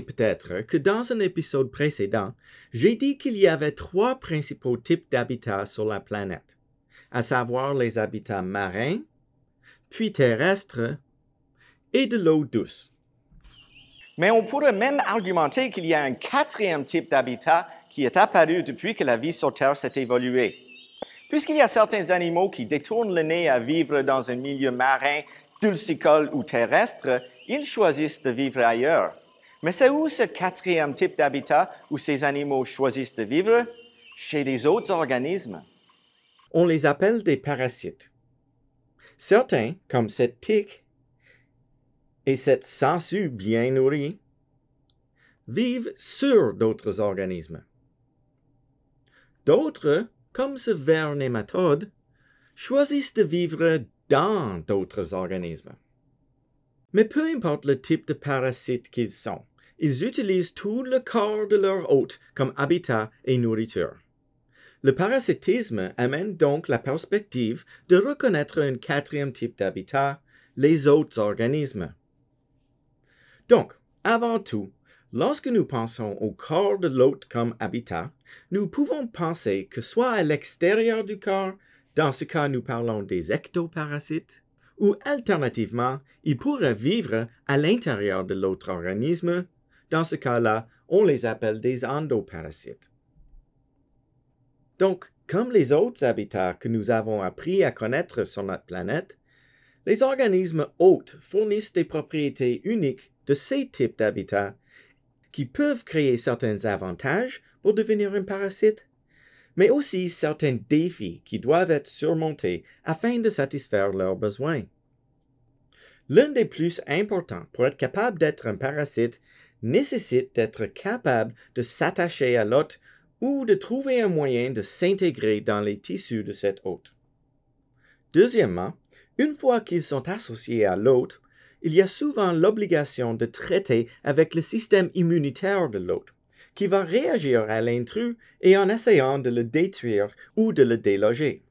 peut-être que dans un épisode précédent, j'ai dit qu'il y avait trois principaux types d'habitats sur la planète, à savoir les habitats marins, puis terrestres, et de l'eau douce. Mais on pourrait même argumenter qu'il y a un quatrième type d'habitat qui est apparu depuis que la vie sur Terre s'est évoluée. Puisqu'il y a certains animaux qui détournent le nez à vivre dans un milieu marin, dulcicole ou terrestre, ils choisissent de vivre ailleurs. Mais c'est où ce quatrième type d'habitat où ces animaux choisissent de vivre? Chez des autres organismes. On les appelle des parasites. Certains, comme cette tique et cette sangsue bien nourrie, vivent sur d'autres organismes. D'autres, comme ce ver nématode, choisissent de vivre dans d'autres organismes. Mais peu importe le type de parasite qu'ils sont, ils utilisent tout le corps de leur hôte comme habitat et nourriture. Le parasitisme amène donc la perspective de reconnaître un quatrième type d'habitat, les autres organismes. Donc, avant tout, lorsque nous pensons au corps de l'hôte comme habitat, nous pouvons penser que soit à l'extérieur du corps, dans ce cas nous parlons des ectoparasites, ou alternativement, il pourrait vivre à l'intérieur de l'autre organisme, dans ce cas-là, on les appelle des endoparasites. Donc, comme les autres habitats que nous avons appris à connaître sur notre planète, les organismes hôtes fournissent des propriétés uniques de ces types d'habitats qui peuvent créer certains avantages pour devenir un parasite, mais aussi certains défis qui doivent être surmontés afin de satisfaire leurs besoins. L'un des plus importants pour être capable d'être un parasite nécessite d'être capable de s'attacher à l'hôte ou de trouver un moyen de s'intégrer dans les tissus de cet hôte. Deuxièmement, une fois qu'ils sont associés à l'hôte, il y a souvent l'obligation de traiter avec le système immunitaire de l'hôte, qui va réagir à l'intrus et en essayant de le détruire ou de le déloger.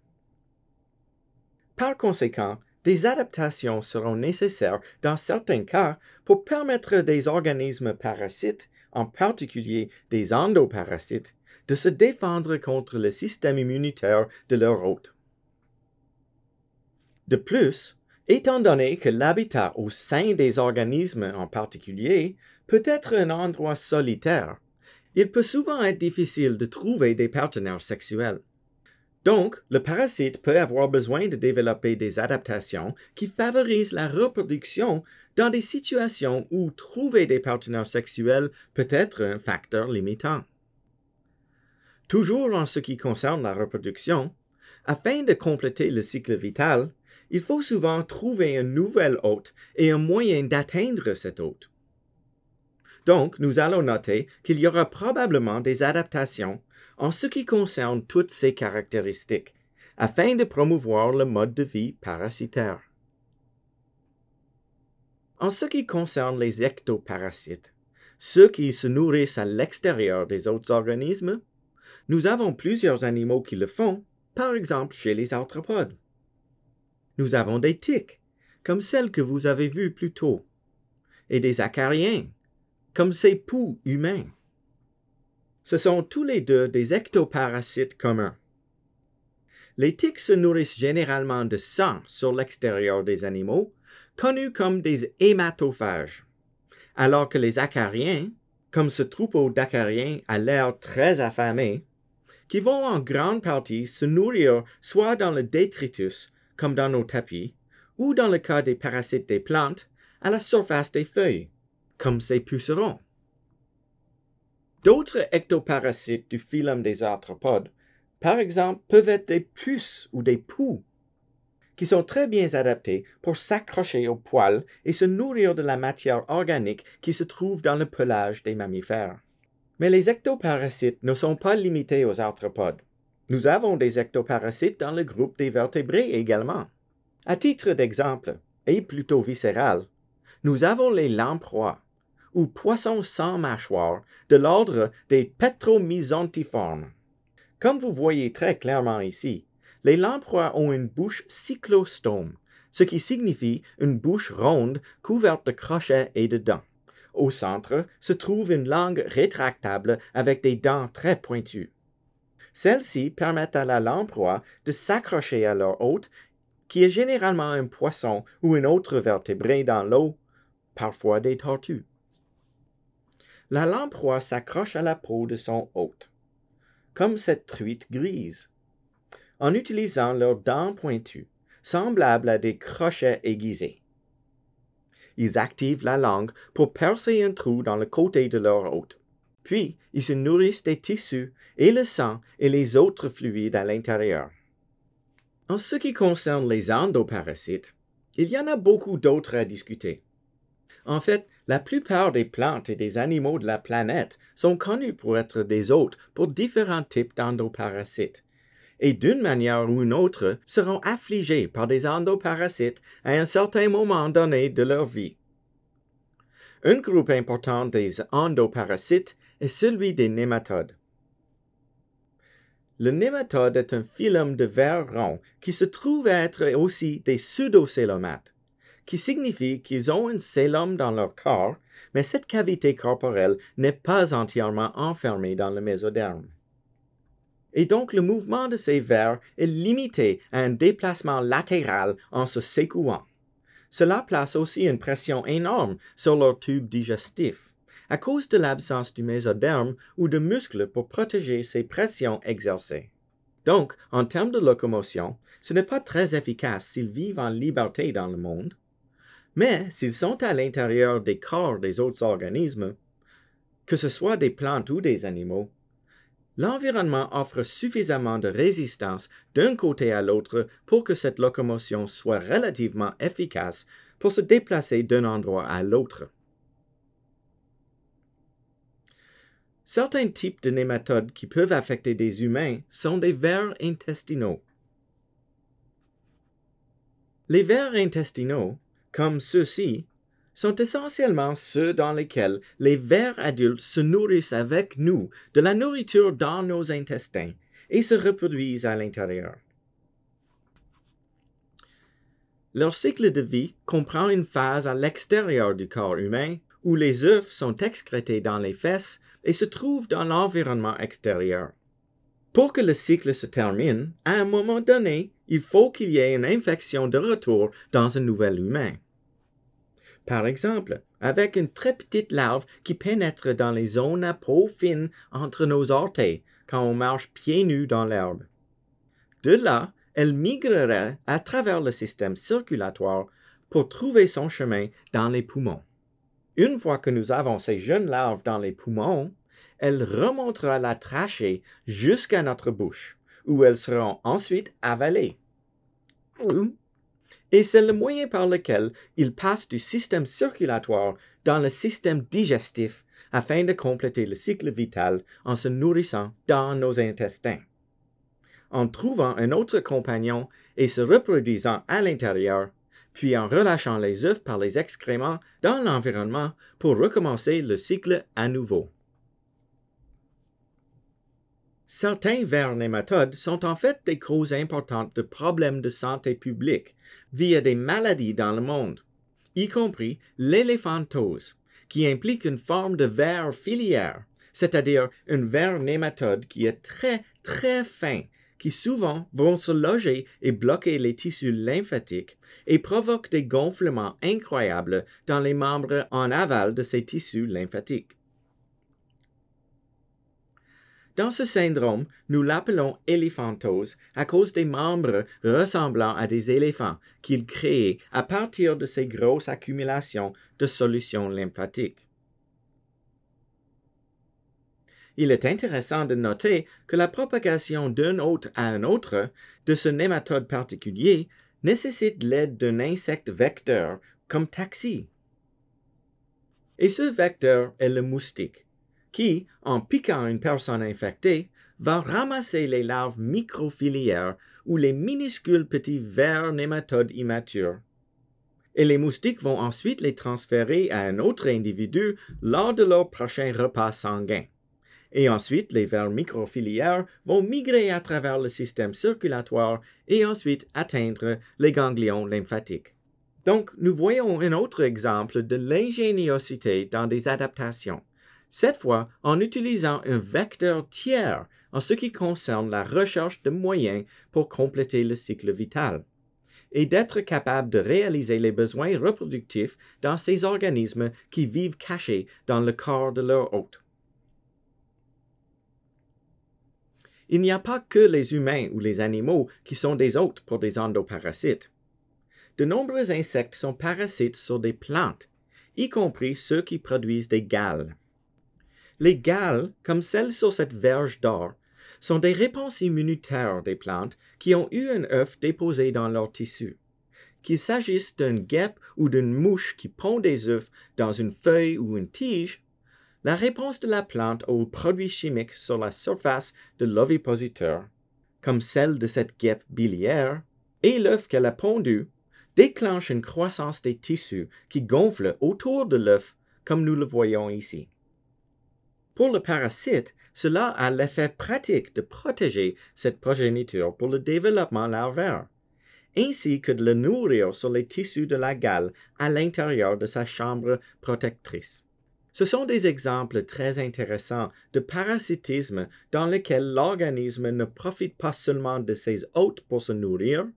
Par conséquent, des adaptations seront nécessaires dans certains cas pour permettre des organismes parasites, en particulier des endoparasites, de se défendre contre le système immunitaire de leur hôte. De plus, étant donné que l'habitat au sein des organismes en particulier peut être un endroit solitaire, il peut souvent être difficile de trouver des partenaires sexuels. Donc, le parasite peut avoir besoin de développer des adaptations qui favorisent la reproduction dans des situations où trouver des partenaires sexuels peut être un facteur limitant. Toujours en ce qui concerne la reproduction, afin de compléter le cycle vital, il faut souvent trouver un nouvel hôte et un moyen d'atteindre cet hôte. Donc, nous allons noter qu'il y aura probablement des adaptations en ce qui concerne toutes ces caractéristiques, afin de promouvoir le mode de vie parasitaire. En ce qui concerne les ectoparasites, ceux qui se nourrissent à l'extérieur des autres organismes, nous avons plusieurs animaux qui le font, par exemple chez les arthropodes. Nous avons des tiques, comme celles que vous avez vues plus tôt, et des acariens, comme ces poux humains. Ce sont tous les deux des ectoparasites communs. Les tiques se nourrissent généralement de sang sur l'extérieur des animaux, connus comme des hématophages, alors que les acariens, comme ce troupeau d'acariens à l'air très affamé, qui vont en grande partie se nourrir soit dans le détritus, comme dans nos tapis, ou dans le cas des parasites des plantes, à la surface des feuilles, comme ces pucerons. D'autres ectoparasites du phylum des arthropodes, par exemple, peuvent être des puces ou des poux, qui sont très bien adaptés pour s'accrocher aux poils et se nourrir de la matière organique qui se trouve dans le pelage des mammifères. Mais les ectoparasites ne sont pas limités aux arthropodes. Nous avons des ectoparasites dans le groupe des vertébrés également. À titre d'exemple, et plutôt viscéral, nous avons les lamproies, ou poissons sans mâchoire, de l'ordre des petromyzontiformes. Comme vous voyez très clairement ici, les lamproies ont une bouche cyclostome, ce qui signifie une bouche ronde couverte de crochets et de dents. Au centre se trouve une langue rétractable avec des dents très pointues. Celles-ci permettent à la lamproie de s'accrocher à leur hôte, qui est généralement un poisson ou un autre vertébré dans l'eau, parfois des tortues la lampe s'accroche à la peau de son hôte, comme cette truite grise, en utilisant leurs dents pointues, semblables à des crochets aiguisés. Ils activent la langue pour percer un trou dans le côté de leur hôte. Puis, ils se nourrissent des tissus et le sang et les autres fluides à l'intérieur. En ce qui concerne les endoparasites, il y en a beaucoup d'autres à discuter. En fait, la plupart des plantes et des animaux de la planète sont connus pour être des hôtes pour différents types d'endoparasites, et d'une manière ou une autre seront affligés par des endoparasites à un certain moment donné de leur vie. Un groupe important des endoparasites est celui des nématodes. Le nématode est un phylum de vers rond qui se trouve être aussi des pseudocélomates qui signifie qu'ils ont un sélum dans leur corps, mais cette cavité corporelle n'est pas entièrement enfermée dans le mésoderme. Et donc le mouvement de ces vers est limité à un déplacement latéral en se secouant. Cela place aussi une pression énorme sur leur tube digestif, à cause de l'absence du mésoderme ou de muscles pour protéger ces pressions exercées. Donc, en termes de locomotion, ce n'est pas très efficace s'ils vivent en liberté dans le monde, mais s'ils sont à l'intérieur des corps des autres organismes, que ce soit des plantes ou des animaux, l'environnement offre suffisamment de résistance d'un côté à l'autre pour que cette locomotion soit relativement efficace pour se déplacer d'un endroit à l'autre. Certains types de nématodes qui peuvent affecter des humains sont des vers intestinaux. Les vers intestinaux comme ceux-ci, sont essentiellement ceux dans lesquels les vers adultes se nourrissent avec nous de la nourriture dans nos intestins et se reproduisent à l'intérieur. Leur cycle de vie comprend une phase à l'extérieur du corps humain où les œufs sont excrétés dans les fesses et se trouvent dans l'environnement extérieur. Pour que le cycle se termine, à un moment donné, il faut qu'il y ait une infection de retour dans un nouvel humain. Par exemple, avec une très petite larve qui pénètre dans les zones à peau fine entre nos orteils quand on marche pieds nus dans l'herbe. De là, elle migrerait à travers le système circulatoire pour trouver son chemin dans les poumons. Une fois que nous avons ces jeunes larves dans les poumons, elles remonteront la trachée jusqu'à notre bouche, où elles seront ensuite avalées. Et c'est le moyen par lequel il passe du système circulatoire dans le système digestif afin de compléter le cycle vital en se nourrissant dans nos intestins. En trouvant un autre compagnon et se reproduisant à l'intérieur, puis en relâchant les œufs par les excréments dans l'environnement pour recommencer le cycle à nouveau. Certains vers nématodes sont en fait des causes importantes de problèmes de santé publique via des maladies dans le monde, y compris l'éléphantose, qui implique une forme de ver filière, c'est-à-dire un vers nématode qui est très très fin, qui souvent vont se loger et bloquer les tissus lymphatiques et provoquent des gonflements incroyables dans les membres en aval de ces tissus lymphatiques. Dans ce syndrome, nous l'appelons éléphantose à cause des membres ressemblant à des éléphants qu'il crée à partir de ces grosses accumulations de solutions lymphatiques. Il est intéressant de noter que la propagation d'un hôte à un autre de ce nématode particulier nécessite l'aide d'un insecte vecteur comme taxi. Et ce vecteur est le moustique qui, en piquant une personne infectée, va ramasser les larves microfiliaires ou les minuscules petits vers nématodes immatures. Et les moustiques vont ensuite les transférer à un autre individu lors de leur prochain repas sanguin. Et ensuite, les vers microfiliaires vont migrer à travers le système circulatoire et ensuite atteindre les ganglions lymphatiques. Donc, nous voyons un autre exemple de l'ingéniosité dans des adaptations cette fois en utilisant un vecteur tiers en ce qui concerne la recherche de moyens pour compléter le cycle vital et d'être capable de réaliser les besoins reproductifs dans ces organismes qui vivent cachés dans le corps de leur hôte. Il n'y a pas que les humains ou les animaux qui sont des hôtes pour des endoparasites. De nombreux insectes sont parasites sur des plantes, y compris ceux qui produisent des galles. Les galles, comme celles sur cette verge d'or, sont des réponses immunitaires des plantes qui ont eu un œuf déposé dans leur tissu. Qu'il s'agisse d'une guêpe ou d'une mouche qui pond des œufs dans une feuille ou une tige, la réponse de la plante aux produits chimiques sur la surface de l'ovipositeur, comme celle de cette guêpe biliaire, et l'œuf qu'elle a pondu, déclenche une croissance des tissus qui gonflent autour de l'œuf, comme nous le voyons ici. Pour le parasite, cela a l'effet pratique de protéger cette progéniture pour le développement larvaire, ainsi que de le nourrir sur les tissus de la gale à l'intérieur de sa chambre protectrice. Ce sont des exemples très intéressants de parasitisme dans lequel l'organisme ne profite pas seulement de ses hôtes pour se nourrir,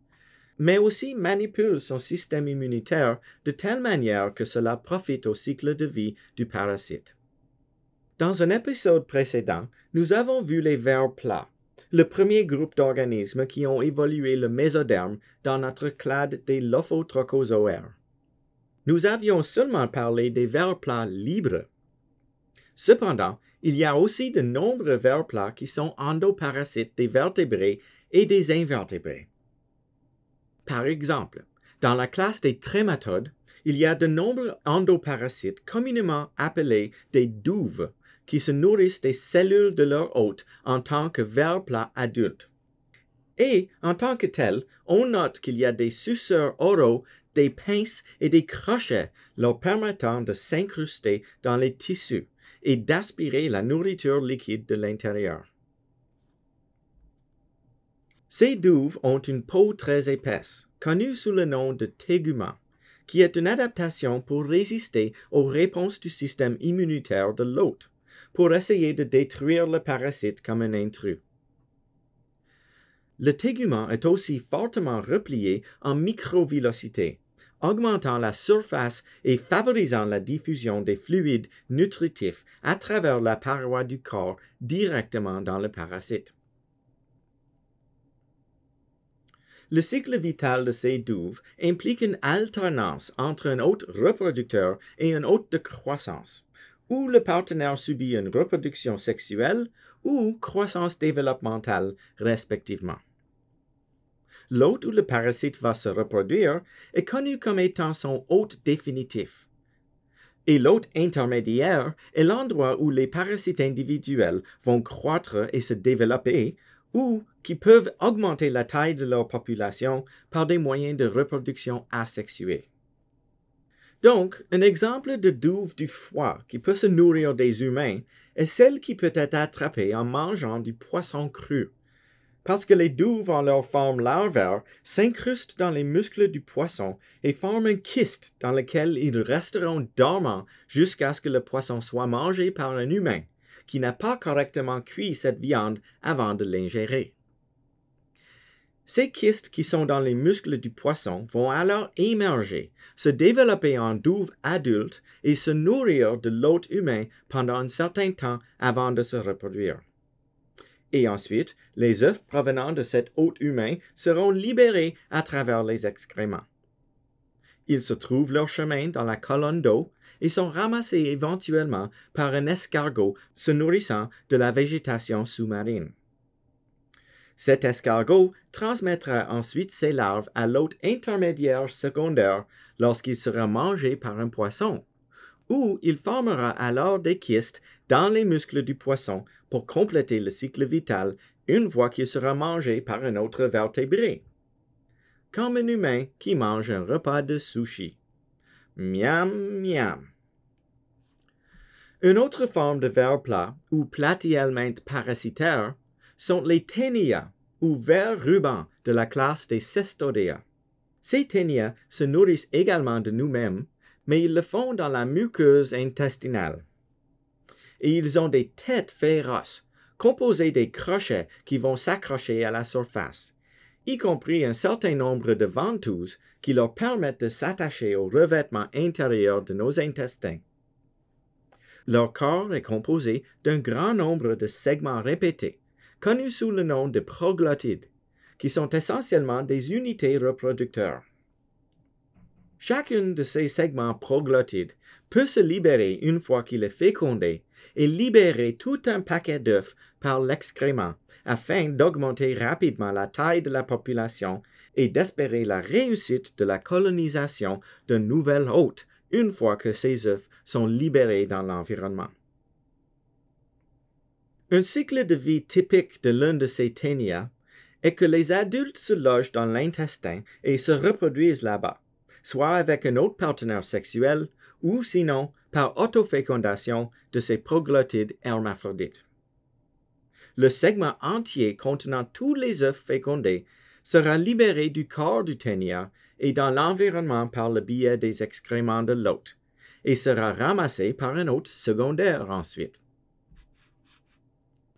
mais aussi manipule son système immunitaire de telle manière que cela profite au cycle de vie du parasite. Dans un épisode précédent, nous avons vu les vers plats, le premier groupe d'organismes qui ont évolué le mésoderme dans notre clade des Lophotrochozoaires. Nous avions seulement parlé des vers plats libres. Cependant, il y a aussi de nombreux vers plats qui sont endoparasites des vertébrés et des invertébrés. Par exemple, dans la classe des trématodes, il y a de nombreux endoparasites communément appelés des douves qui se nourrissent des cellules de leur hôte en tant que vers plat adulte. Et, en tant que tel, on note qu'il y a des suceurs oraux, des pinces et des crochets leur permettant de s'incruster dans les tissus et d'aspirer la nourriture liquide de l'intérieur. Ces douves ont une peau très épaisse, connue sous le nom de téguma, qui est une adaptation pour résister aux réponses du système immunitaire de l'hôte pour essayer de détruire le parasite comme un intrus. Le tégument est aussi fortement replié en microvélocité, augmentant la surface et favorisant la diffusion des fluides nutritifs à travers la paroi du corps directement dans le parasite. Le cycle vital de ces douves implique une alternance entre un hôte reproducteur et un hôte de croissance où le partenaire subit une reproduction sexuelle ou croissance développementale, respectivement. L'hôte où le parasite va se reproduire est connu comme étant son hôte définitif. Et l'hôte intermédiaire est l'endroit où les parasites individuels vont croître et se développer, ou qui peuvent augmenter la taille de leur population par des moyens de reproduction asexuée. Donc, un exemple de douve du foie qui peut se nourrir des humains est celle qui peut être attrapée en mangeant du poisson cru. Parce que les douves en leur forme larvaire s'incrustent dans les muscles du poisson et forment un kyste dans lequel ils resteront dormants jusqu'à ce que le poisson soit mangé par un humain qui n'a pas correctement cuit cette viande avant de l'ingérer. Ces kystes qui sont dans les muscles du poisson vont alors émerger, se développer en douves adultes et se nourrir de l'hôte humain pendant un certain temps avant de se reproduire. Et ensuite, les œufs provenant de cet hôte humain seront libérés à travers les excréments. Ils se trouvent leur chemin dans la colonne d'eau et sont ramassés éventuellement par un escargot se nourrissant de la végétation sous-marine. Cet escargot transmettra ensuite ses larves à l'hôte intermédiaire secondaire lorsqu'il sera mangé par un poisson, ou il formera alors des kystes dans les muscles du poisson pour compléter le cycle vital une fois qu'il sera mangé par un autre vertébré. Comme un humain qui mange un repas de sushi. Miam, miam. Une autre forme de ver plat ou platialement parasitaire sont les ténia ou verts rubans de la classe des cestodea. Ces ténia se nourrissent également de nous-mêmes, mais ils le font dans la muqueuse intestinale. Et ils ont des têtes féroces, composées des crochets qui vont s'accrocher à la surface, y compris un certain nombre de ventouses qui leur permettent de s'attacher au revêtement intérieur de nos intestins. Leur corps est composé d'un grand nombre de segments répétés, connus sous le nom de proglottides, qui sont essentiellement des unités reproducteurs. Chacun de ces segments proglottides peut se libérer une fois qu'il est fécondé et libérer tout un paquet d'œufs par l'excrément afin d'augmenter rapidement la taille de la population et d'espérer la réussite de la colonisation d'un nouvel hôte une fois que ces œufs sont libérés dans l'environnement. Un cycle de vie typique de l'un de ces ténia est que les adultes se logent dans l'intestin et se reproduisent là-bas, soit avec un autre partenaire sexuel ou sinon par autofécondation de ces proglottides hermaphrodites. Le segment entier contenant tous les œufs fécondés sera libéré du corps du ténia et dans l'environnement par le biais des excréments de l'hôte, et sera ramassé par un hôte secondaire ensuite.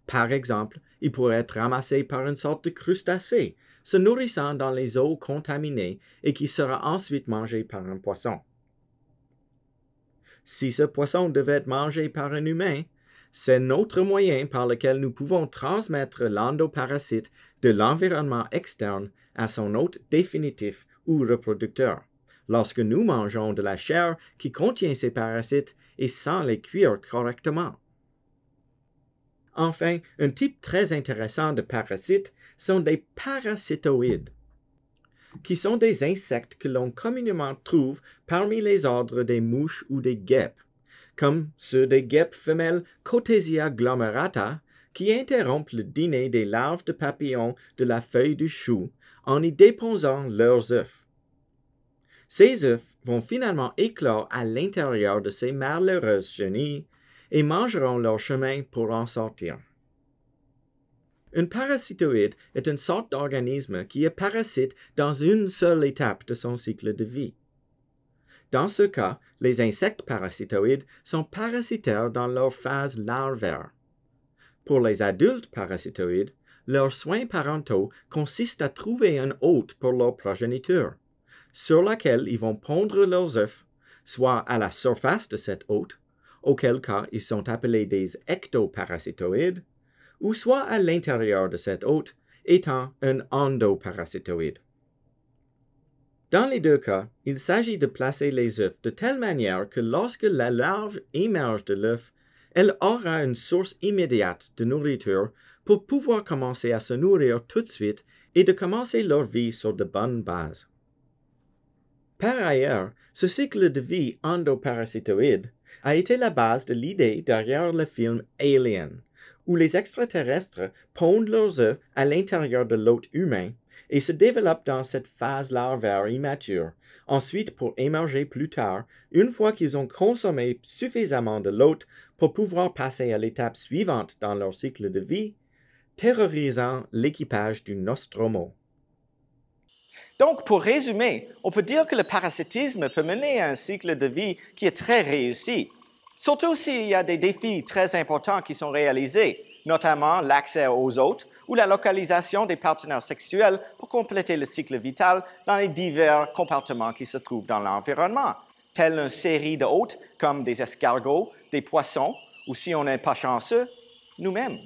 Par exemple, il pourrait être ramassé par une sorte de crustacé, se nourrissant dans les eaux contaminées et qui sera ensuite mangé par un poisson. Si ce poisson devait être mangé par un humain, c'est notre moyen par lequel nous pouvons transmettre l'endoparasite de l'environnement externe à son hôte définitif ou reproducteur. Lorsque nous mangeons de la chair qui contient ces parasites et sans les cuire correctement. Enfin, un type très intéressant de parasites sont des parasitoïdes, qui sont des insectes que l'on communément trouve parmi les ordres des mouches ou des guêpes, comme ceux des guêpes femelles Cotesia glomerata, qui interrompent le dîner des larves de papillons de la feuille du chou en y déposant leurs œufs. Ces œufs vont finalement éclore à l'intérieur de ces malheureuses chenilles et mangeront leur chemin pour en sortir. Une parasitoïde est une sorte d'organisme qui est parasite dans une seule étape de son cycle de vie. Dans ce cas, les insectes parasitoïdes sont parasitaires dans leur phase larvaire. Pour les adultes parasitoïdes, leurs soins parentaux consistent à trouver un hôte pour leur progéniture, sur laquelle ils vont pondre leurs œufs, soit à la surface de cette hôte, auquel cas ils sont appelés des ectoparasitoïdes, ou soit à l'intérieur de cette hôte, étant un endoparasitoïde. Dans les deux cas, il s'agit de placer les œufs de telle manière que lorsque la larve émerge de l'œuf, elle aura une source immédiate de nourriture pour pouvoir commencer à se nourrir tout de suite et de commencer leur vie sur de bonnes bases. Par ailleurs, ce cycle de vie endoparasitoïde a été la base de l'idée derrière le film Alien, où les extraterrestres pondent leurs œufs à l'intérieur de l'hôte humain et se développent dans cette phase larvaire immature, ensuite pour émerger plus tard, une fois qu'ils ont consommé suffisamment de l'hôte pour pouvoir passer à l'étape suivante dans leur cycle de vie, terrorisant l'équipage du Nostromo. Donc, pour résumer, on peut dire que le parasitisme peut mener à un cycle de vie qui est très réussi, surtout s'il y a des défis très importants qui sont réalisés, notamment l'accès aux hôtes ou la localisation des partenaires sexuels pour compléter le cycle vital dans les divers comportements qui se trouvent dans l'environnement, tels une série de hôtes comme des escargots, des poissons, ou si on n'est pas chanceux, nous-mêmes.